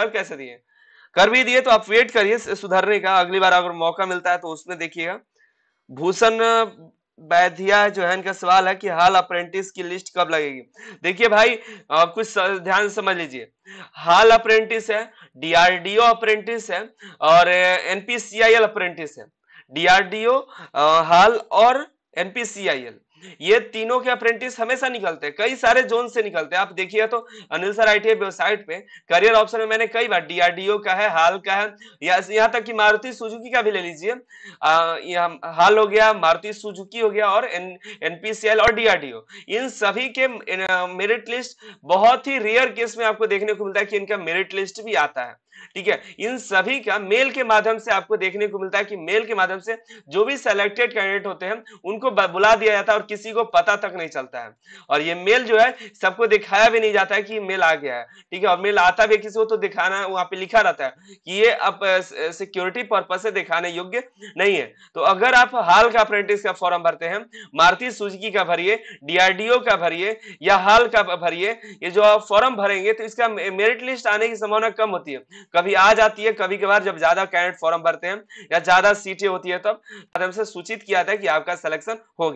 जवाब कैसे दिए कर भी दिए तो आप वेट करिए सुधरने का अगली बार अगर मौका मिलता है तो उसमें देखिएगा भूषण बैधिया जो है इनका सवाल है कि हाल अप्रेंटिस की लिस्ट कब लगेगी देखिए भाई आप कुछ ध्यान समझ लीजिए हाल अप्रेंटिस है डीआरडीओ अप्रेंटिस है और एनपीसीआईएल अप्रेंटिस है डीआरडीओ हाल और एनपीसीआईएल ये तीनों के अप्रेंटिस हमेशा निकलते हैं कई सारे जोन से निकलते हैं आप देखिए तो अनिल सर आई वेबसाइट पे करियर ऑप्शन में मैंने कई बार डीआरडीओ का है हाल का है या यहाँ तक कि मारुति सुजुकी का भी ले लीजिए हाल हो गया मारुति सुजुकी हो गया और एन एनपीसीएल और डीआरडीओ इन सभी के मेरिट लिस्ट बहुत ही रेयर केस में आपको देखने को मिलता है कि इनका मेरिट लिस्ट भी आता है ठीक है इन सभी का मेल के माध्यम से आपको देखने को मिलता है कि मेल के माध्यम से जो भी सेलेक्टेड कैंडिडेट होते हैं उनको बुला दिया जाता है और किसी को पता तक नहीं चलता है और ये मेल जो है सबको दिखाया भी नहीं जाता है कि मेल आ गया है ठीक है और मेल आता भी किसी को तो दिखाना वहां पे लिखा रहता है कि ये अब सिक्योरिटी पर्पज से दिखाने योग्य नहीं है तो अगर आप हाल का अप्रेंटिस का फॉर्म भरते हैं मारती सुजुकी का भरिए डीआरडीओ का भरिए या हाल का भरिए ये जो आप फॉर्म भरेंगे तो इसका मेरिट लिस्ट आने की संभावना कम होती है कभी आ जाती है कभी कभार जब ज्यादा कैंडिडेट फॉर्म भरते हैं या ज्यादा सीटें होती है तब तो से सूचित किया था कि आपका सिलेक्शन हो गया